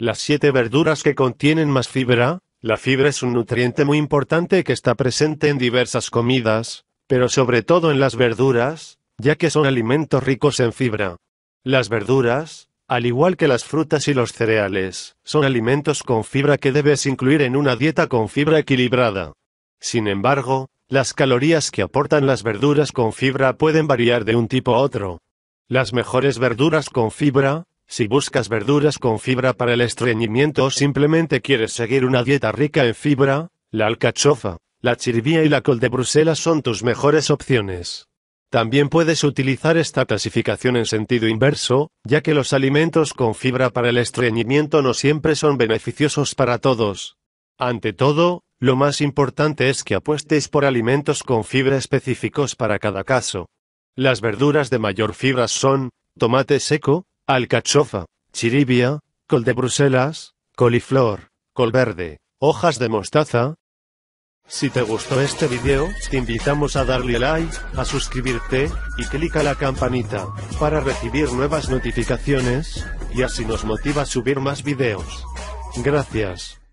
Las siete verduras que contienen más fibra, la fibra es un nutriente muy importante que está presente en diversas comidas, pero sobre todo en las verduras, ya que son alimentos ricos en fibra. Las verduras, al igual que las frutas y los cereales, son alimentos con fibra que debes incluir en una dieta con fibra equilibrada. Sin embargo, las calorías que aportan las verduras con fibra pueden variar de un tipo a otro. Las mejores verduras con fibra, si buscas verduras con fibra para el estreñimiento o simplemente quieres seguir una dieta rica en fibra, la alcachofa, la chirivía y la col de Bruselas son tus mejores opciones. También puedes utilizar esta clasificación en sentido inverso, ya que los alimentos con fibra para el estreñimiento no siempre son beneficiosos para todos. Ante todo, lo más importante es que apuestes por alimentos con fibra específicos para cada caso. Las verduras de mayor fibra son, tomate seco, alcachofa, chiribia, col de Bruselas, coliflor, col verde, hojas de mostaza. Si te gustó este video, te invitamos a darle like, a suscribirte, y a la campanita, para recibir nuevas notificaciones, y así nos motiva a subir más videos. Gracias.